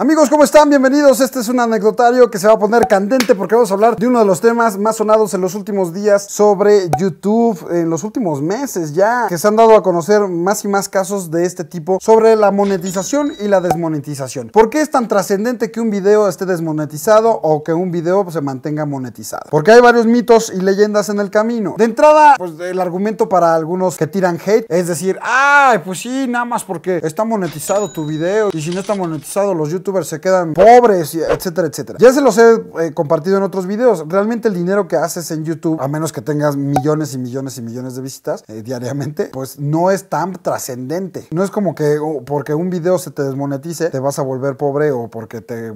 Amigos, ¿cómo están? Bienvenidos. Este es un anecdotario que se va a poner candente porque vamos a hablar de uno de los temas más sonados en los últimos días sobre YouTube, en los últimos meses ya, que se han dado a conocer más y más casos de este tipo sobre la monetización y la desmonetización. ¿Por qué es tan trascendente que un video esté desmonetizado o que un video se mantenga monetizado? Porque hay varios mitos y leyendas en el camino. De entrada, pues el argumento para algunos que tiran hate es decir, ay, pues sí, nada más porque está monetizado tu video y si no está monetizado los YouTube se quedan pobres, etcétera, etcétera. Ya se los he eh, compartido en otros videos. Realmente el dinero que haces en YouTube, a menos que tengas millones y millones y millones de visitas eh, diariamente, pues no es tan trascendente. No es como que porque un video se te desmonetice, te vas a volver pobre o porque te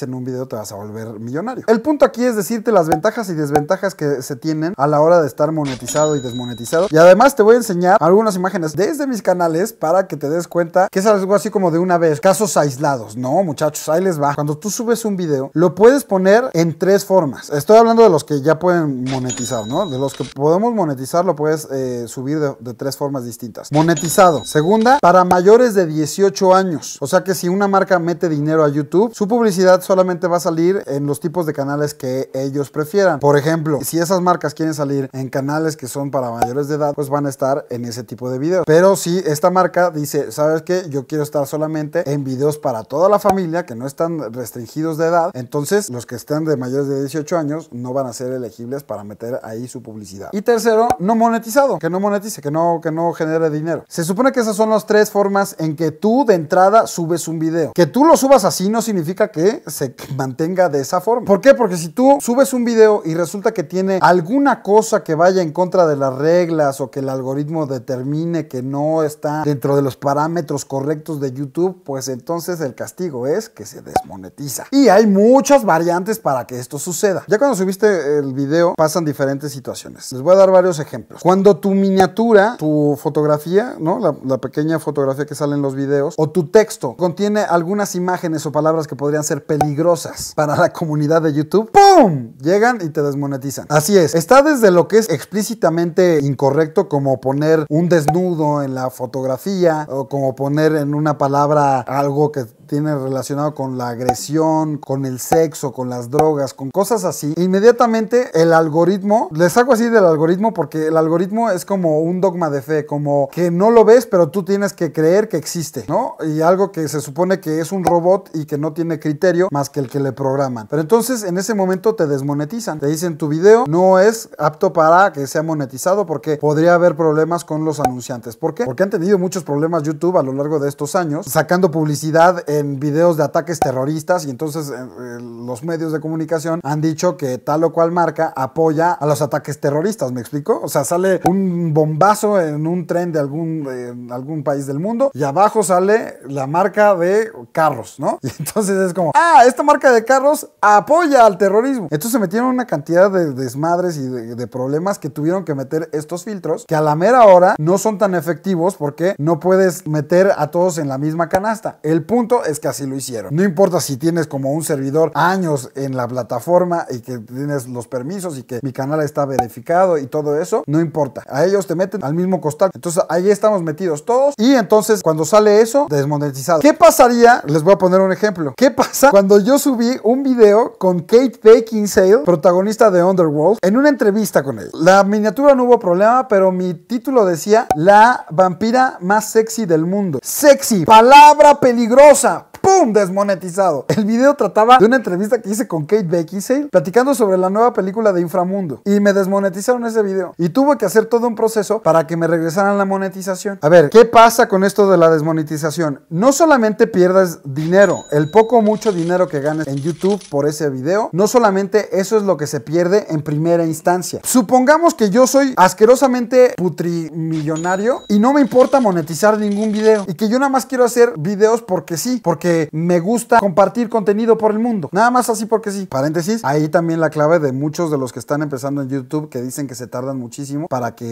en un video te vas a volver millonario. El punto aquí es decirte las ventajas y desventajas que se tienen a la hora de estar monetizado y desmonetizado. Y además te voy a enseñar algunas imágenes desde mis canales para que te des cuenta que es algo así como de una vez, casos aislados, ¿no? muchachos, ahí les va. Cuando tú subes un video, lo puedes poner en tres formas. Estoy hablando de los que ya pueden monetizar, ¿no? De los que podemos monetizar, lo puedes eh, subir de, tres formas distintas. Monetizado. Segunda, para mayores de 18 años. O sea que si una marca mete dinero a YouTube, su publicidad solamente va a salir en los tipos de canales que ellos prefieran. Por ejemplo, si esas marcas quieren salir en canales que son para mayores de edad, pues van a estar en ese tipo de videos. Pero si esta marca dice, ¿sabes qué? Yo quiero estar solamente en videos para toda la familia, que no están restringidos de edad, entonces los que estén de mayores de 18 años no van a ser elegibles para meter ahí su publicidad. Y tercero, no monetizado, que no monetice, que no, que no genere dinero. Se supone que esas son las tres formas en que tú de entrada subes un video. Que tú lo subas así no significa que se mantenga de esa forma. ¿Por qué? Porque si tú subes un video y resulta que tiene alguna cosa que vaya en contra de las reglas o que el algoritmo determine que no está dentro de los parámetros correctos de YouTube, pues entonces el castigo es que se desmonetiza. Y hay muchas variantes para que esto suceda. Ya cuando subiste el video pasan diferentes situaciones. Les voy a dar varios ejemplos. Cuando tu miniatura, tu fotografía, ¿no? La, la pequeña fotografía que sale en los videos, o tu texto contiene algunas imágenes o palabras que podrían ser peligrosas para la comunidad de YouTube, ¡pum! Llegan y te desmonetizan. Así es, está desde lo que es explícitamente incorrecto, como poner un desnudo en la fotografía, o como poner en una palabra algo que tiene relacionado con la agresión, con el sexo, con las drogas, con cosas así, inmediatamente el algoritmo, les hago así del algoritmo porque el algoritmo es como un dogma de fe, como que no lo ves, pero tú tienes que creer que existe, ¿no? Y algo que se supone que es un robot y que no tiene criterio más que el que le programan. Pero entonces en ese momento te desmonetizan, te dicen tu video no es apto para que sea monetizado porque podría haber problemas con los anunciantes. ¿Por qué? Porque han tenido muchos problemas YouTube a lo largo de estos años, sacando publicidad. Eh, en videos de ataques terroristas y entonces eh, eh, los medios de comunicación han dicho que tal o cual marca apoya a los ataques terroristas, ¿me explico? O sea, sale un bombazo en un tren de algún, algún país del mundo y abajo sale la marca de carros, ¿no? Y entonces es como, ah, esta marca de carros apoya al terrorismo. Entonces se metieron una cantidad de desmadres y de, de problemas que tuvieron que meter estos filtros que a la mera hora no son tan efectivos porque no puedes meter a todos en la misma canasta. El punto es que así lo hicieron. No importa si tienes como un servidor años en la plataforma y que tienes los permisos y que mi canal está verificado y todo eso, no importa. A ellos te meten al mismo costal. Entonces ahí estamos metidos todos y entonces cuando sale eso, desmonetizado. ¿Qué pasaría? Les voy a poner un ejemplo. ¿Qué pasa cuando yo subí un video con Kate Beckinsale, protagonista de Underworld, en una entrevista con él? La miniatura no hubo problema, pero mi título decía la vampira más sexy del mundo. Sexy, palabra peligrosa. ¡Bum! Desmonetizado. El video trataba de una entrevista que hice con Kate Beckinsale platicando sobre la nueva película de Inframundo. Y me desmonetizaron ese video. Y tuve que hacer todo un proceso para que me regresaran la monetización. A ver, ¿qué pasa con esto de la desmonetización? No solamente pierdes dinero, el poco mucho dinero que ganas en YouTube por ese video, no solamente eso es lo que se pierde en primera instancia. Supongamos que yo soy asquerosamente putrimillonario y no me importa monetizar ningún video. Y que yo nada más quiero hacer videos porque sí, porque me gusta compartir contenido por el mundo. Nada más así porque sí. Paréntesis, ahí también la clave de muchos de los que están empezando en YouTube que dicen que se tardan muchísimo para que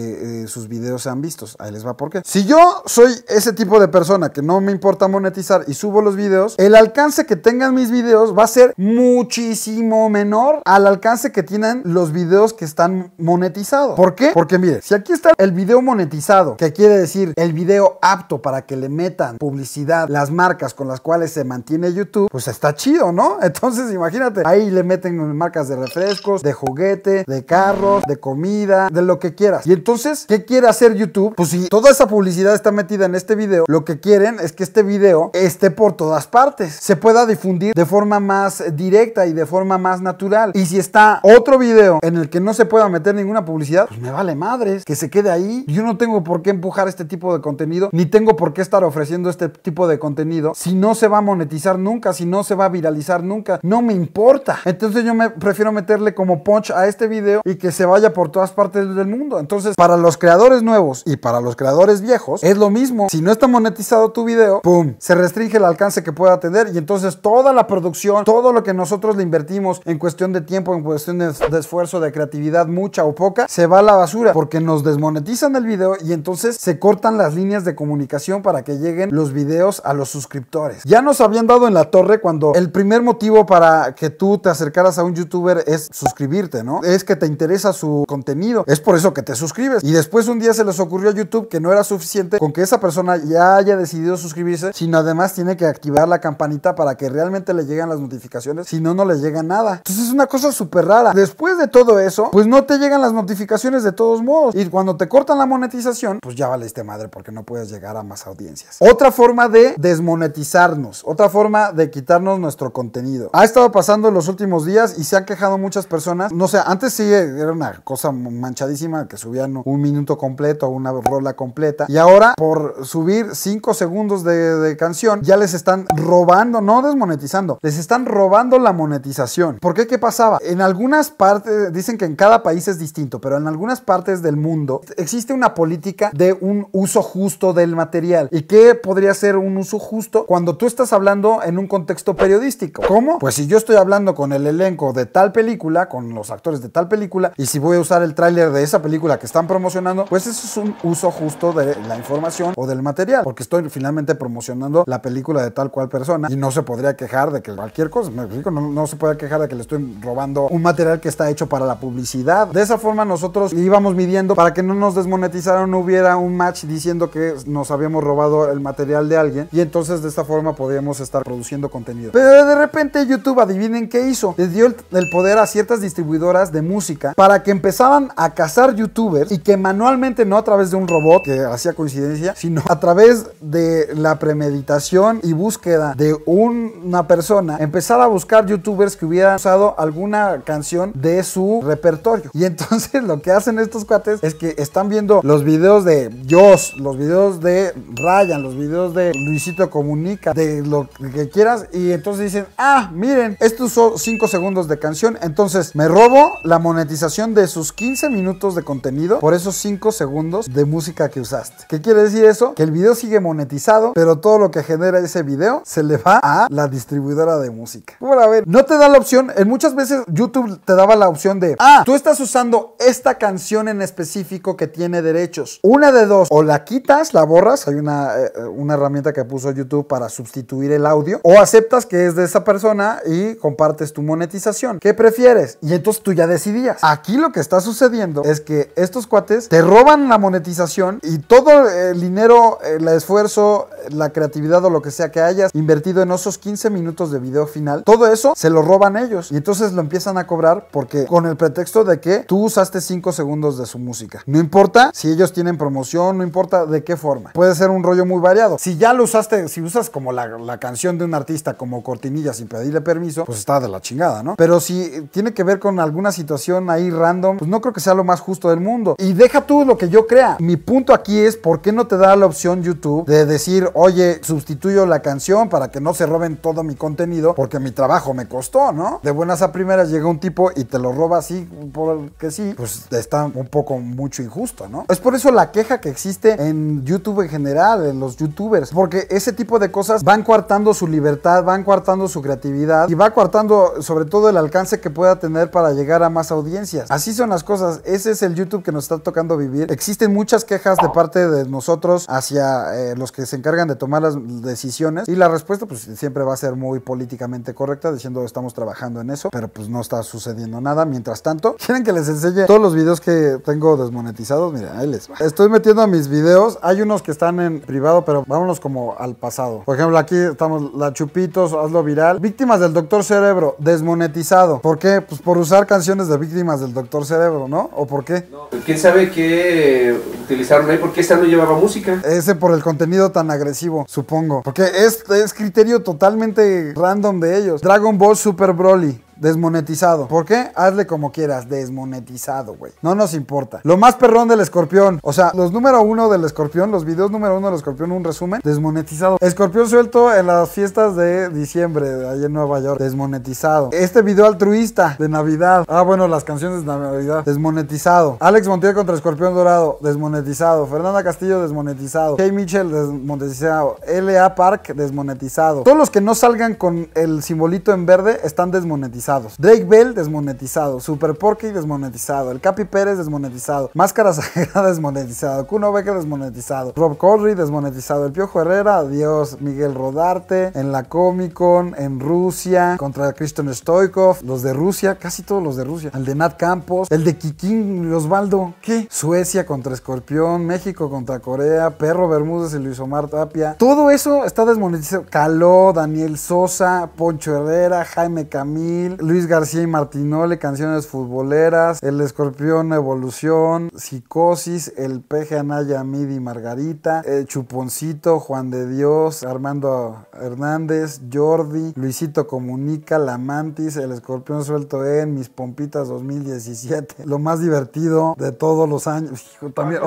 eh, sus videos sean vistos. Ahí les va por qué. Si yo soy ese tipo de persona que no me importa monetizar y subo los videos, el alcance que tengan mis videos va a ser muchísimo menor al alcance que tienen los videos que están monetizados. ¿Por qué? Porque mire, si aquí está el video monetizado, que quiere decir el video apto para que le metan publicidad las marcas con las cuales mantiene YouTube, pues está chido, ¿no? Entonces imagínate, ahí le meten marcas de refrescos, de juguete, de carros, de comida, de lo que quieras. Y entonces, ¿qué quiere hacer YouTube? Pues si toda esa publicidad está metida en este video, lo que quieren es que este video esté por todas partes, se pueda difundir de forma más directa y de forma más natural. Y si está otro video en el que no se pueda meter ninguna publicidad, pues me vale madres, que se quede ahí. Yo no tengo por qué empujar este tipo de contenido, ni tengo por qué estar ofreciendo este tipo de contenido si no se va a monetizar nunca, si no se va a viralizar nunca, no me importa. Entonces yo me prefiero meterle como punch a este video y que se vaya por todas partes del mundo. Entonces, para los creadores nuevos y para los creadores viejos, es lo mismo. Si no está monetizado tu video, ¡pum! Se restringe el alcance que pueda tener y entonces toda la producción, todo lo que nosotros le invertimos en cuestión de tiempo, en cuestión de, esfuerzo, de creatividad, mucha o poca, se va a la basura porque nos desmonetizan el video y entonces se cortan las líneas de comunicación para que lleguen los videos a los suscriptores. Ya no nos habían dado en la torre cuando el primer motivo para que tú te acercaras a un youtuber es suscribirte, ¿no? Es que te interesa su contenido, es por eso que te suscribes. Y después un día se les ocurrió a YouTube que no era suficiente con que esa persona ya haya decidido suscribirse, sino además tiene que activar la campanita para que realmente le lleguen las notificaciones, si no, no le llega nada. Entonces es una cosa súper rara. Después de todo eso, pues no te llegan las notificaciones de todos modos. Y cuando te cortan la monetización, pues ya valiste madre porque no puedes llegar a más audiencias. Otra forma de desmonetizarnos otra forma de quitarnos nuestro contenido. Ha estado pasando en los últimos días y se han quejado muchas personas. No sé, antes sí era una cosa manchadísima que subían un minuto completo o una rola completa. Y ahora, por subir 5 segundos de, de canción, ya les están robando, no desmonetizando, les están robando la monetización. ¿Por qué? ¿Qué pasaba? En algunas partes, dicen que en cada país es distinto, pero en algunas partes del mundo existe una política de un uso justo del material. ¿Y qué podría ser un uso justo cuando tú estás hablando en un contexto periodístico. ¿Cómo? Pues si yo estoy hablando con el elenco de tal película, con los actores de tal película, y si voy a usar el tráiler de esa película que están promocionando, pues eso es un uso justo de la información o del material, porque estoy finalmente promocionando la película de tal cual persona y no se podría quejar de que cualquier cosa, no, se puede quejar de que le estoy robando un material que está hecho para la publicidad. De esa forma nosotros íbamos midiendo para que no nos desmonetizaron, no hubiera un match diciendo que nos habíamos robado el material de alguien y entonces de esta forma podía estar produciendo contenido. Pero de repente YouTube, adivinen qué hizo. Les dio el, poder a ciertas distribuidoras de música para que empezaban a cazar youtubers y que manualmente, no a través de un robot, que hacía coincidencia, sino a través de la premeditación y búsqueda de una persona, empezar a buscar youtubers que hubieran usado alguna canción de su repertorio. Y entonces lo que hacen estos cuates es que están viendo los videos de Joss, los videos de Ryan, los videos de Luisito Comunica, de lo que quieras. Y entonces dicen, ah, miren, esto usó 5 segundos de canción. Entonces me robo la monetización de sus 15 minutos de contenido por esos 5 segundos de música que usaste. ¿Qué quiere decir eso? Que el video sigue monetizado, pero todo lo que genera ese video se le va a la distribuidora de música. Bueno, a ver, no te da la opción. En muchas veces YouTube te daba la opción de, ah, tú estás usando esta canción en específico que tiene derechos. Una de dos, o la quitas, la borras. Hay una, eh, eh, una herramienta que puso YouTube para sustituir el audio o aceptas que es de esa persona y compartes tu monetización. ¿Qué prefieres? Y entonces tú ya decidías. Aquí lo que está sucediendo es que estos cuates te roban la monetización y todo el dinero, el esfuerzo, la creatividad o lo que sea que hayas invertido en esos 15 minutos de video final, todo eso se lo roban ellos y entonces lo empiezan a cobrar porque con el pretexto de que tú usaste 5 segundos de su música. No importa si ellos tienen promoción, no importa de qué forma. Puede ser un rollo muy variado. Si ya lo usaste, si usas como la, canción de un artista como cortinilla sin pedirle permiso, pues está de la chingada, ¿no? Pero si tiene que ver con alguna situación ahí random, pues no creo que sea lo más justo del mundo. Y deja tú lo que yo crea. Mi punto aquí es por qué no te da la opción YouTube de decir, oye, sustituyo la canción para que no se roben todo mi contenido porque mi trabajo me costó, ¿no? De buenas a primeras llega un tipo y te lo roba así, porque sí, pues está un poco mucho injusto, ¿no? Es por eso la queja que existe en YouTube en general, en los youtubers, porque ese tipo de cosas van coartando su libertad, van coartando su creatividad y va coartando sobre todo el alcance que pueda tener para llegar a más audiencias. Así son las cosas, ese es el YouTube que nos está tocando vivir. Existen muchas quejas de parte de nosotros hacia eh, los que se encargan de tomar las decisiones y la respuesta pues siempre va a ser muy políticamente correcta diciendo estamos trabajando en eso, pero pues no está sucediendo nada. Mientras tanto, quieren que les enseñe todos los videos que tengo desmonetizados, Miren ahí les va. Estoy metiendo a mis videos, hay unos que están en privado, pero vámonos como al pasado. Por ejemplo, aquí estamos la chupitos, hazlo viral. Víctimas del doctor cerebro, desmonetizado. ¿Por qué? Pues por usar canciones de víctimas del doctor cerebro, ¿no? ¿O por qué? Pues, quién sabe qué utilizaron ahí porque esta no llevaba música. Ese por el contenido tan agresivo supongo. Porque es, es criterio totalmente random de ellos. Dragon Ball Super Broly. Desmonetizado. ¿Por qué? Hazle como quieras. Desmonetizado, güey. No nos importa. Lo más perrón del escorpión. O sea, los número uno del escorpión, los videos número uno del escorpión, un resumen. Desmonetizado. Escorpión suelto en las fiestas de diciembre, ahí en Nueva York. Desmonetizado. Este video altruista de Navidad. Ah, bueno, las canciones de Navidad. Desmonetizado. Alex Montiel contra Escorpión Dorado. Desmonetizado. Fernanda Castillo, desmonetizado. K. Mitchell, desmonetizado. L.A. Park, desmonetizado. Todos los que no salgan con el simbolito en verde están desmonetizados. Drake Bell desmonetizado. Super Porky desmonetizado. El Capi Pérez desmonetizado. Máscara Sagrada desmonetizado. Kuno Becker desmonetizado. Rob Corry desmonetizado. El Piojo Herrera, adiós. Miguel Rodarte en la Comic Con, en Rusia, contra Christian Stoikov. Los de Rusia, casi todos los de Rusia. El de Nat Campos. El de Kikín Osvaldo. ¿Qué? Suecia contra Escorpión. México contra Corea. Perro Bermúdez y Luis Omar Tapia. Todo eso está desmonetizado. Caló, Daniel Sosa, Poncho Herrera, Jaime Camil, Luis García y Martinole, Canciones Futboleras, El Escorpión Evolución, Psicosis, El Peje Anaya Midi Margarita, Chuponcito, Juan de Dios, Armando Hernández, Jordi, Luisito Comunica, La Mantis, El Escorpión Suelto en Mis Pompitas 2017. Lo más divertido de todos los años. también,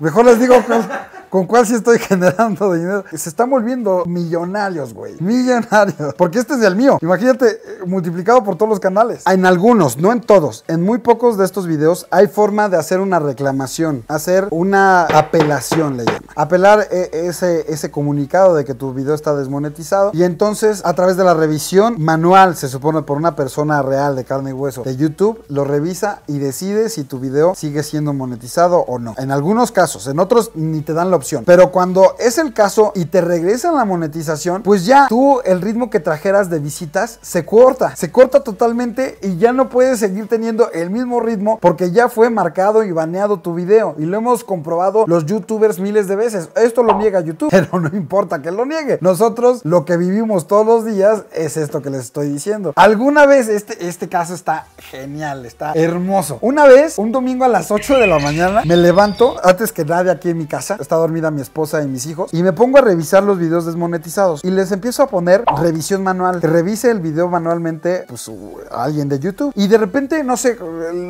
Mejor les digo ¿Con cuál sí estoy generando dinero? Se están volviendo millonarios, güey. Millonarios. Porque este es el mío. Imagínate, eh, multiplicado por todos los canales. En algunos, no en todos, en muy pocos de estos videos hay forma de hacer una reclamación, hacer una apelación, le llaman. Apelar eh, ese, ese comunicado de que tu video está desmonetizado. Y entonces, a través de la revisión manual, se supone por una persona real de carne y hueso de YouTube, lo revisa y decide si tu video sigue siendo monetizado o no. En algunos casos, en otros ni te dan la opción pero cuando es el caso y te regresan la monetización, pues ya tú el ritmo que trajeras de visitas se corta, se corta totalmente y ya no puedes seguir teniendo el mismo ritmo porque ya fue marcado y baneado tu video. Y lo hemos comprobado los youtubers miles de veces. Esto lo niega YouTube, pero no importa que lo niegue. Nosotros lo que vivimos todos los días es esto que les estoy diciendo. Alguna vez, este, este caso está genial, está hermoso. Una vez, un domingo a las 8 de la mañana, me levanto antes que nadie aquí en mi casa, está dormido a mi esposa y mis hijos y me pongo a revisar los videos desmonetizados y les empiezo a poner revisión manual. revise el video manualmente pues, alguien de YouTube y de repente, no sé,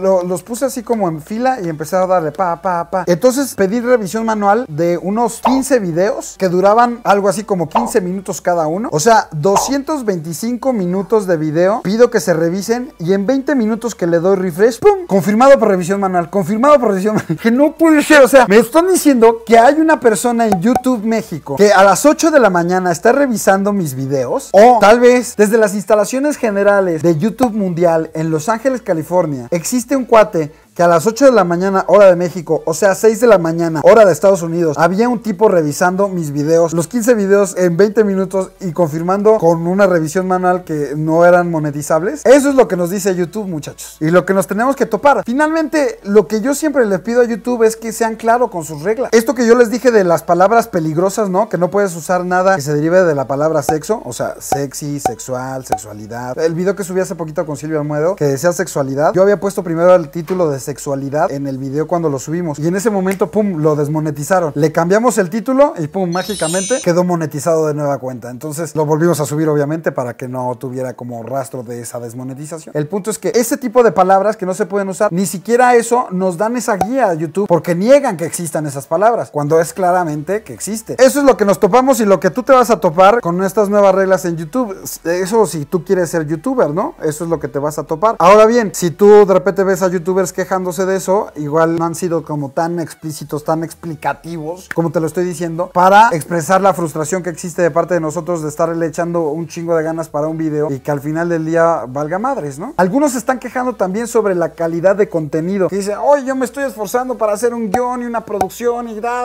los puse así como en fila y empecé a darle pa, pa, pa. Entonces pedí revisión manual de unos 15 videos que duraban algo así como 15 minutos cada uno. O sea, 225 minutos de video. Pido que se revisen y en 20 minutos que le doy refresh, ¡pum! Confirmado por revisión manual, confirmado por revisión manual. Que no puede ser, o sea, me están diciendo que hay una persona en YouTube México que a las 8 de la mañana está revisando mis videos o tal vez desde las instalaciones generales de YouTube Mundial en Los Ángeles, California, existe un cuate que a las 8 de la mañana, hora de México, o sea, 6 de la mañana, hora de Estados Unidos, había un tipo revisando mis videos, los 15 videos en 20 minutos y confirmando con una revisión manual que no eran monetizables. Eso es lo que nos dice YouTube, muchachos, y lo que nos tenemos que topar. Finalmente, lo que yo siempre les pido a YouTube es que sean claros con sus reglas. Esto que yo les dije de las palabras peligrosas, ¿no? Que no puedes usar nada que se derive de la palabra sexo, o sea, sexy, sexual, sexualidad. El video que subí hace poquito con Silvia Almuedo, que decía sexualidad, yo había puesto primero el título de sexualidad en el video cuando lo subimos. Y en ese momento, pum, lo desmonetizaron. Le cambiamos el título y pum, mágicamente quedó monetizado de nueva cuenta. Entonces lo volvimos a subir, obviamente, para que no tuviera como rastro de esa desmonetización. El punto es que ese tipo de palabras que no se pueden usar, ni siquiera eso nos dan esa guía a YouTube porque niegan que existan esas palabras, cuando es claramente que existe. Eso es lo que nos topamos y lo que tú te vas a topar con estas nuevas reglas en YouTube. Eso si tú quieres ser youtuber, ¿no? Eso es lo que te vas a topar. Ahora bien, si tú de repente ves a youtubers que de eso. Igual no han sido como tan explícitos, tan explicativos, como te lo estoy diciendo, para expresar la frustración que existe de parte de nosotros de estarle echando un chingo de ganas para un video y que al final del día valga madres, ¿no? Algunos se están quejando también sobre la calidad de contenido. Que dice, ¡oh! yo me estoy esforzando para hacer un guión y una producción y da,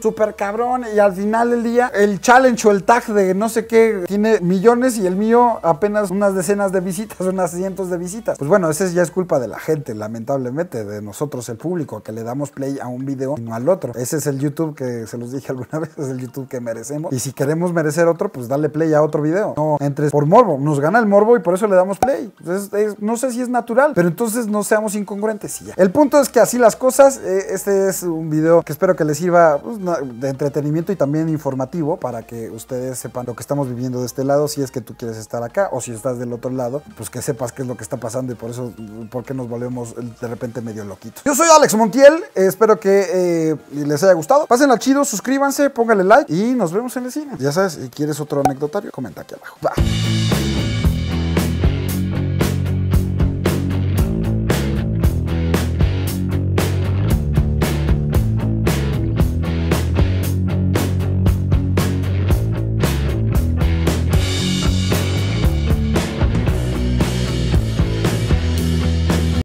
super cabrón. Y al final del día, el challenge o el tag de no sé qué tiene millones y el mío apenas unas decenas de visitas, unas cientos de visitas. Pues bueno, Ese ya es culpa de la gente, lamentablemente de nosotros, el público, que le damos play a un video y no al otro. Ese es el YouTube que se los dije alguna vez, es el YouTube que merecemos. Y si queremos merecer otro, pues dale play a otro video. No entres por morbo, nos gana el morbo y por eso le damos play. no sé si es natural, pero entonces no seamos incongruentes. El punto es que así las cosas, eh, este es un video que espero que les sirva pues, de entretenimiento y también informativo para que ustedes sepan lo que estamos viviendo de este lado, si es que tú quieres estar acá o si estás del otro lado, pues que sepas qué es lo que está pasando y por eso, por nos volvemos de repente medio loquito. Yo soy Alex Montiel, eh, espero que eh, les haya gustado. Pasen al chido, suscríbanse, pónganle like y nos vemos en el cine. Ya sabes, si quieres otro anecdotario, comenta aquí abajo. Va.